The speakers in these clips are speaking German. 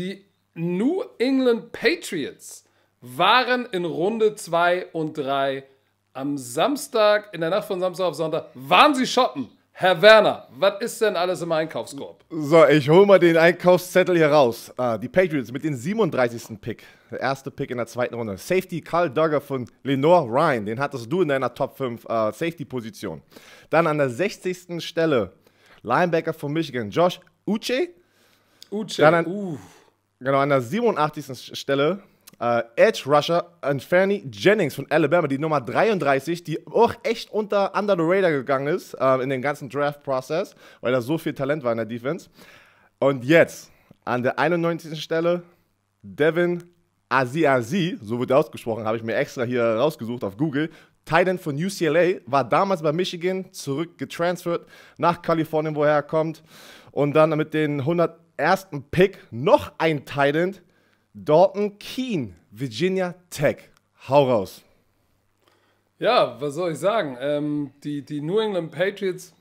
Die New England Patriots waren in Runde 2 und 3 am Samstag, in der Nacht von Samstag auf Sonntag, waren sie shoppen. Herr Werner, was ist denn alles im Einkaufskorb? So, ich hole mal den Einkaufszettel hier raus. Ah, die Patriots mit dem 37. Pick. Der erste Pick in der zweiten Runde. Safety Carl Dugger von Lenore Ryan. Den hattest du in deiner Top 5 äh, Safety-Position. Dann an der 60. Stelle Linebacker von Michigan, Josh Uche. Uche, Dann an, uh. Genau, an der 87. Stelle äh, Edge Rusher Fanny Jennings von Alabama, die Nummer 33, die auch echt unter Under the Radar gegangen ist äh, in den ganzen Draft-Prozess, weil da so viel Talent war in der Defense. Und jetzt an der 91. Stelle Devin Aziazi, so wird er ausgesprochen, habe ich mir extra hier rausgesucht auf Google. Titan von UCLA war damals bei Michigan zurück getransfert nach Kalifornien, woher er kommt. Und dann mit den 100 ersten Pick noch ein Titan, Dalton Keen, Virginia Tech. Hau raus. Ja, was soll ich sagen? Ähm, die, die New England Patriots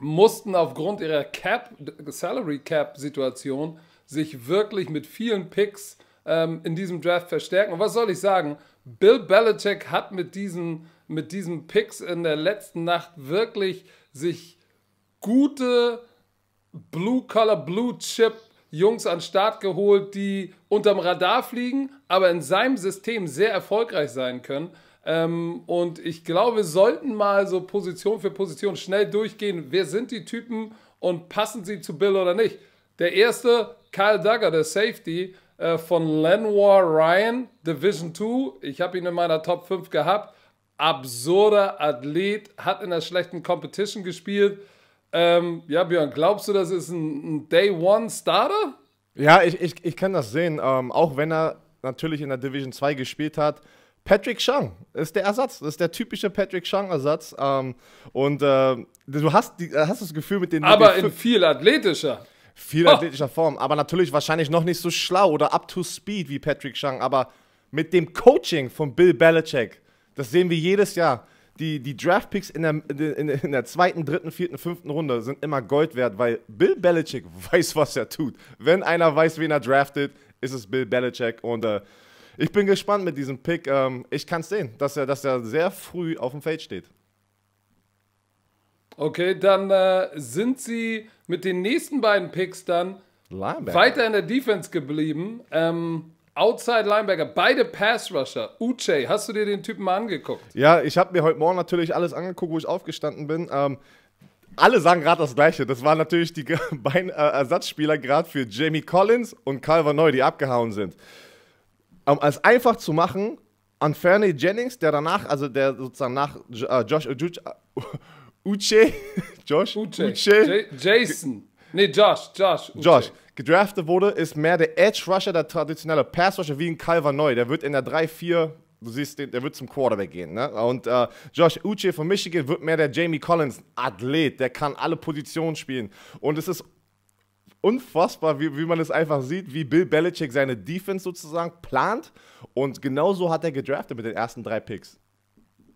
mussten aufgrund ihrer Cap, Salary Cap Situation sich wirklich mit vielen Picks ähm, in diesem Draft verstärken. Und was soll ich sagen? Bill Belichick hat mit diesen, mit diesen Picks in der letzten Nacht wirklich sich gute Blue Collar, Blue Chip Jungs an den Start geholt, die unterm Radar fliegen, aber in seinem System sehr erfolgreich sein können. Ähm, und ich glaube, wir sollten mal so Position für Position schnell durchgehen. Wer sind die Typen und passen sie zu Bill oder nicht? Der erste, Kyle Duggar, der Safety äh, von Lenoir Ryan, Division 2. Ich habe ihn in meiner Top 5 gehabt. Absurder Athlet, hat in der schlechten Competition gespielt. Ähm, ja, Björn, glaubst du, das ist ein, ein Day One Starter? Ja, ich, ich, ich kann das sehen, ähm, auch wenn er natürlich in der Division 2 gespielt hat. Patrick Chung ist der Ersatz, das ist der typische Patrick chung ersatz Ähm, und äh, du hast, die, äh, hast das Gefühl mit den. Aber in viel athletischer. Viel oh. athletischer Form, aber natürlich wahrscheinlich noch nicht so schlau oder up to speed wie Patrick Chung. Aber mit dem Coaching von Bill Belichick, das sehen wir jedes Jahr die, die Draft-Picks in der, in, in, der zweiten, dritten, vierten, fünften Runde sind immer Gold wert, weil Bill Belichick weiß, was er tut. Wenn einer weiß, wen er draftet, ist es Bill Belichick. Und äh, ich bin gespannt mit diesem Pick. Ähm, ich kann es sehen, dass er, dass er sehr früh auf dem Feld steht. Okay, dann äh, sind sie mit den nächsten beiden Picks dann Labeck. weiter in der Defense geblieben. Ähm, Outside Linebacker, beide Pass Rusher. Uche, hast du dir den Typen mal angeguckt? Ja, ich habe mir heute Morgen natürlich alles angeguckt, wo ich aufgestanden bin. Ähm, alle sagen gerade das Gleiche. Das waren natürlich die beiden äh, Ersatzspieler gerade für Jamie Collins und Calvin Neu, die abgehauen sind. Um es einfach zu machen, an Fernie Jennings, der danach, also der sozusagen nach äh, Josh Uche, Josh Uche, Uche. Jason Nee, Josh, Josh. Uche. Josh. Gedraftet wurde, ist mehr der Edge-Rusher, der traditionelle Pass-Rusher wie ein Calver Neu. Der wird in der 3-4 du siehst, der wird zum Quarterback gehen. Ne? Und äh, Josh Uche von Michigan wird mehr der Jamie Collins, Athlet, der kann alle Positionen spielen. Und es ist unfassbar, wie, wie man es einfach sieht, wie Bill Belichick seine Defense sozusagen plant. Und genauso hat er gedraftet mit den ersten drei Picks.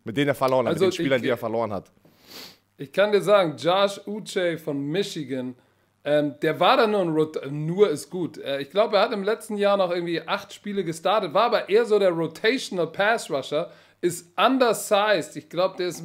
Mit denen er verloren hat, also mit den Spielern, ich, die er verloren hat. Ich kann dir sagen, Josh Uche von Michigan ähm, der war dann nur ein Rot nur ist gut. Äh, ich glaube, er hat im letzten Jahr noch irgendwie acht Spiele gestartet, war aber eher so der Rotational Pass Rusher, ist undersized. Ich glaube, der ist 1,86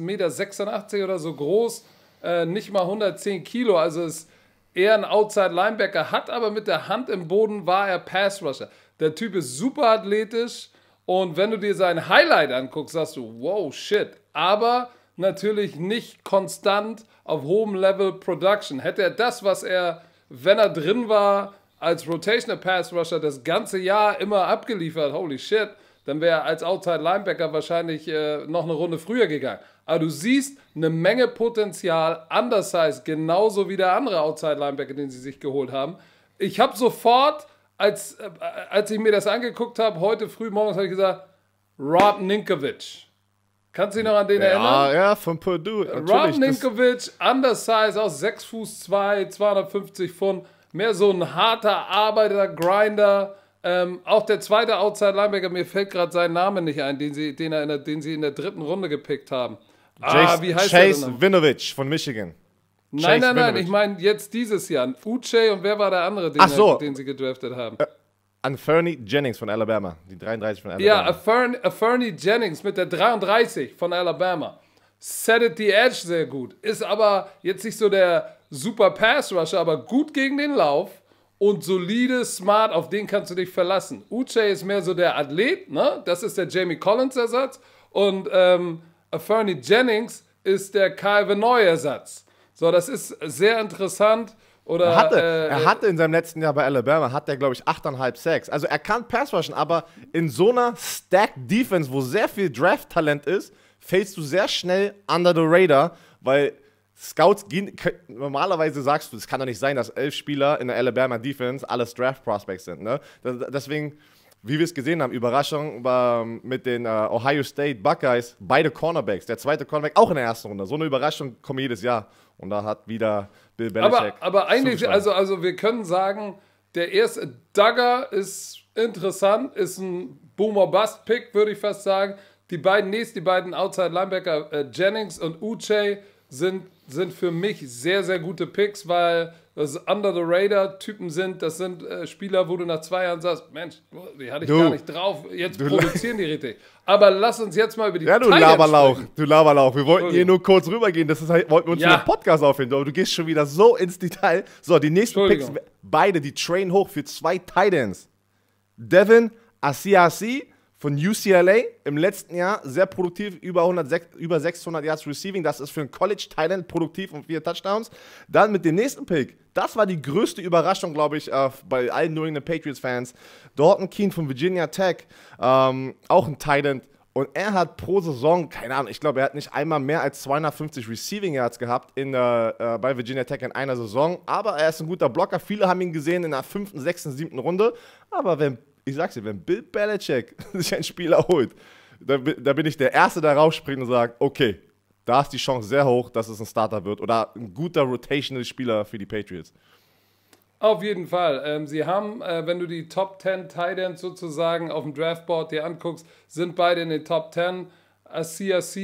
Meter oder so groß, äh, nicht mal 110 Kilo, also ist eher ein Outside Linebacker, hat aber mit der Hand im Boden war er Pass Rusher. Der Typ ist super athletisch und wenn du dir sein Highlight anguckst, sagst du, wow, shit. Aber natürlich nicht konstant auf hohem Level Production. Hätte er das, was er, wenn er drin war, als Rotational Pass Rusher das ganze Jahr immer abgeliefert, holy shit, dann wäre er als Outside Linebacker wahrscheinlich äh, noch eine Runde früher gegangen. Aber du siehst eine Menge Potenzial, undersized, genauso wie der andere Outside Linebacker, den sie sich geholt haben. Ich habe sofort, als, äh, als ich mir das angeguckt habe, heute früh morgens, habe ich gesagt, Rob Ninkovic. Kannst du dich noch an den ja, erinnern? Ja, von Purdue. Rob Ninkovic, undersized, aus 6 Fuß 2, 250 Pfund. Mehr so ein harter Arbeiter, Grinder. Ähm, auch der zweite Outside Linebacker, mir fällt gerade sein Name nicht ein, den sie, den, er in der, den sie in der dritten Runde gepickt haben. Ah, Jace, ah, wie heißt Chase der von Michigan. Nein, Chase nein, nein, Winovich. ich meine jetzt dieses Jahr. Uche und wer war der andere, den, so. er, den sie gedraftet haben? Äh an Fernie Jennings von Alabama, die 33 von Alabama. Ja, Afern, Afernie Jennings mit der 33 von Alabama. Set at the Edge sehr gut. Ist aber jetzt nicht so der super Pass-Rusher, aber gut gegen den Lauf und solide, smart, auf den kannst du dich verlassen. Uche ist mehr so der Athlet, ne? das ist der Jamie Collins-Ersatz. Und ähm, Afernie Jennings ist der Kyle Neu-Ersatz. So, das ist sehr interessant. Oder, er, hatte, äh, er hatte in seinem letzten Jahr bei Alabama, hat er, glaube ich, 8,5 Sacks. Also er kann Pass rushen, aber in so einer stack Defense, wo sehr viel Draft-Talent ist, fällst du sehr schnell under the radar, weil Scouts gehen, normalerweise sagst du, es kann doch nicht sein, dass elf Spieler in der Alabama Defense alles Draft Prospects sind. Ne? Deswegen wie wir es gesehen haben, Überraschung war ähm, mit den äh, Ohio State Buckeyes, beide Cornerbacks, der zweite Cornerback auch in der ersten Runde. So eine Überraschung kommt jedes Jahr. Und da hat wieder Bill Belichick. Aber, aber eigentlich, also, also wir können sagen, der erste Dagger ist interessant, ist ein Boomer-Bust-Pick, würde ich fast sagen. Die beiden nächsten, die beiden Outside-Linebacker äh, Jennings und Uche sind, sind für mich sehr, sehr gute Picks, weil dass es Under the Radar-Typen sind. Das sind äh, Spieler, wo du nach zwei Jahren sagst: Mensch, die hatte ich du, gar nicht drauf. Jetzt produzieren die richtig. Aber lass uns jetzt mal über die Ja, du Thailand Laberlauch. Sprechen. Du Laberlauch. Wir wollten hier nur kurz rübergehen. Das ist halt, wollten wir uns ja. den Podcast aufhören. Aber du gehst schon wieder so ins Detail. So, die nächsten Picks, beide, die Train hoch für zwei Titans. Devin Asiasi von UCLA im letzten Jahr sehr produktiv, über, 100, über 600 Yards Receiving. Das ist für ein College-Talent produktiv und vier Touchdowns. Dann mit dem nächsten Pick. Das war die größte Überraschung, glaube ich, äh, bei allen New England Patriots-Fans. Dalton Keene von Virginia Tech, ähm, auch ein Talent. Und er hat pro Saison, keine Ahnung, ich glaube, er hat nicht einmal mehr als 250 Receiving Yards gehabt in, äh, bei Virginia Tech in einer Saison. Aber er ist ein guter Blocker. Viele haben ihn gesehen in der fünften, sechsten, siebten Runde. Aber wenn ich sag's dir, wenn Bill Belichick sich ein Spieler holt, da, bin ich der Erste, der raufspringt und sagt, okay, da ist die Chance sehr hoch, dass es ein Starter wird oder ein guter rotational Spieler für die Patriots. Auf jeden Fall. Ähm, sie haben, äh, wenn du die Top 10 Titans sozusagen auf dem Draftboard dir anguckst, sind beide in den Top 10. CRC,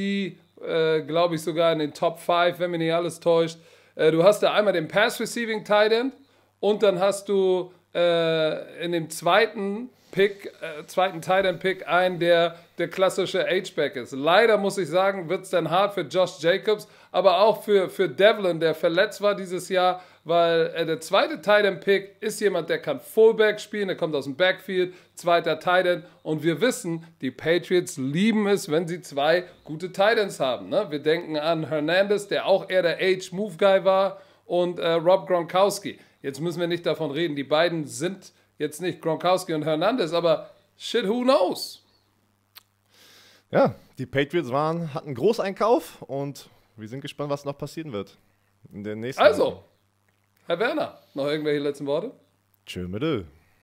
äh, glaube ich, sogar in den Top 5, wenn mich nicht alles täuscht. Äh, du hast da einmal den Pass Receiving Titan und dann hast du äh, in dem zweiten Pick, äh, zweiten Titan Pick ein, der der klassische H-Back ist. Leider muss ich sagen, wird es dann hart für Josh Jacobs, aber auch für, für Devlin, der verletzt war dieses Jahr, weil äh, der zweite Titan Pick ist jemand, der kann Fullback spielen, der kommt aus dem Backfield, zweiter Titan und wir wissen, die Patriots lieben es, wenn sie zwei gute Titans haben. Ne? Wir denken an Hernandez, der auch eher der H-Move-Guy war und äh, Rob Gronkowski. Jetzt müssen wir nicht davon reden, die beiden sind Jetzt nicht Gronkowski und Hernandez, aber shit, who knows? Ja, die Patriots waren, hatten Großeinkauf und wir sind gespannt, was noch passieren wird. In der nächsten also, Woche. Herr Werner, noch irgendwelche letzten Worte? Tschö mit